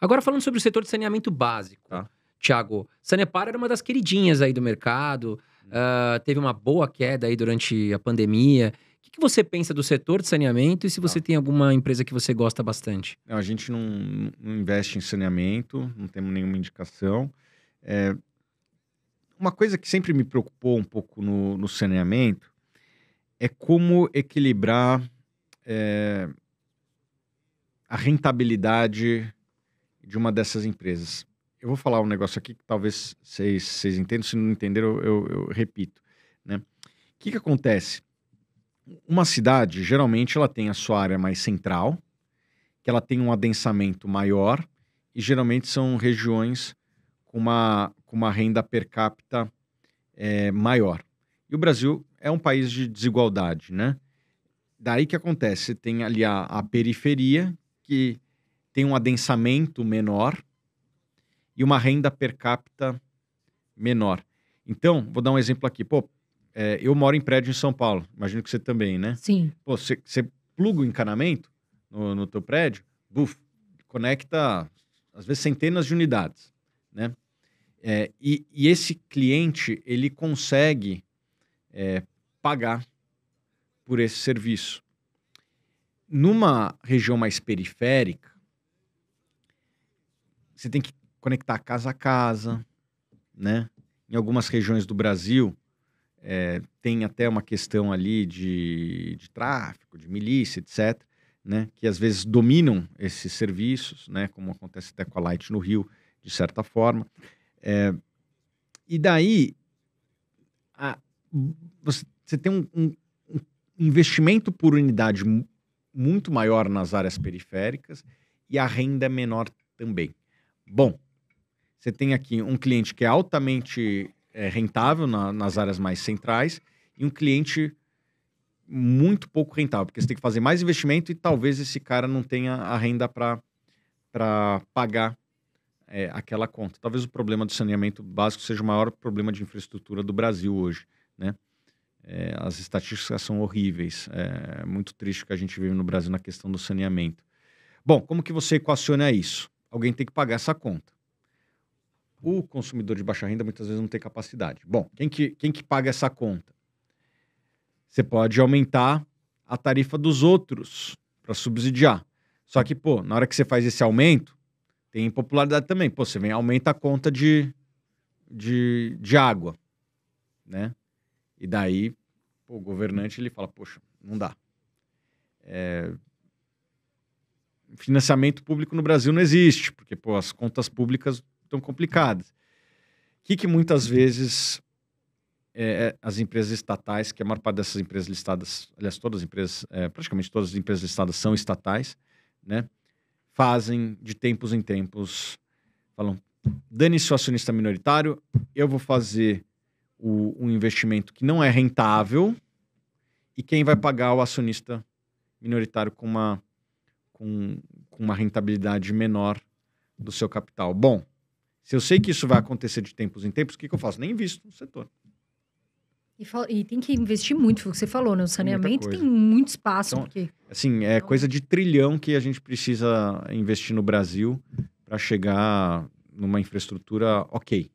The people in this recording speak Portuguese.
Agora, falando sobre o setor de saneamento básico, tá. Tiago, Sanepar era uma das queridinhas aí do mercado, uh, teve uma boa queda aí durante a pandemia. O que, que, você pensa do setor de saneamento e se tá. você tá. tem alguma empresa que você gosta bastante? Não, a gente não, não, investe em saneamento, não temos nenhuma indicação. É... Uma coisa que sempre me preocupou um pouco no, no saneamento é como equilibrar é... a rentabilidade de uma dessas empresas. Eu vou falar um negócio aqui que talvez vocês, vocês entendam, se não entenderam, eu, eu, eu repito. Né? O que, que acontece? Uma cidade, geralmente, ela tem a sua área mais central, que ela tem um adensamento maior, e geralmente são regiões com uma, com uma renda per capita é, maior. E o Brasil é um país de desigualdade, né? Daí que acontece, tem ali a, a periferia, que tem um adensamento menor e uma renda per capita menor. Então, vou dar um exemplo aqui. Pô, é, eu moro em prédio em São Paulo, imagino que você também, né? Sim. Pô, você pluga o encanamento no, no teu prédio, buf, conecta, às vezes, centenas de unidades, né? É, e, e, esse cliente, ele consegue é, pagar por esse serviço. Numa região mais periférica, você tem que conectar casa a casa, né? Em algumas regiões do Brasil, é, tem até uma questão ali de, de tráfico, de milícia, etc., né? que às vezes dominam esses serviços, né? como acontece até com a Light no Rio, de certa forma. É, e daí, a, você, você, tem um, um, um investimento por unidade muito maior nas áreas periféricas e a renda é menor também. Bom, você tem aqui um cliente que é altamente é, rentável na, nas áreas mais centrais e um cliente muito pouco rentável, porque você tem que fazer mais investimento e talvez esse cara não tenha a renda para pagar é, aquela conta. Talvez o problema do saneamento básico seja o maior problema de infraestrutura do Brasil hoje, né? É, as estatísticas são horríveis. É muito triste o que a gente vive no Brasil na questão do saneamento. Bom, como que você equaciona isso? alguém tem que pagar essa conta. O consumidor de baixa renda muitas vezes não tem capacidade. Bom, quem que, quem que paga essa conta? Você pode aumentar a tarifa dos outros para subsidiar. Só que, pô, na hora que você faz esse aumento, tem impopularidade também. Pô, você vem, aumenta a conta de, de, de água, né? E daí, pô, o governante, ele fala, poxa, não dá. É, financiamento público no Brasil não existe, porque pô, as contas públicas estão complicadas. O que, que muitas vezes é, é, as empresas estatais, que a maior parte dessas empresas listadas, aliás, todas as empresas, é, praticamente todas as empresas listadas são estatais, né? Fazem de tempos em tempos, falam, dane-se o acionista minoritário, eu vou fazer o, um investimento que não é rentável e quem vai pagar o acionista minoritário com uma com, com uma rentabilidade menor do seu capital. Bom, se eu sei que isso vai acontecer de tempos em tempos, o que, que eu faço? Nem invisto no setor. E, e, tem que investir muito, foi o que você falou, né? O saneamento tem, tem muito espaço. Então, porque... Assim, é então... coisa de trilhão que a gente precisa investir no Brasil para chegar numa infraestrutura ok.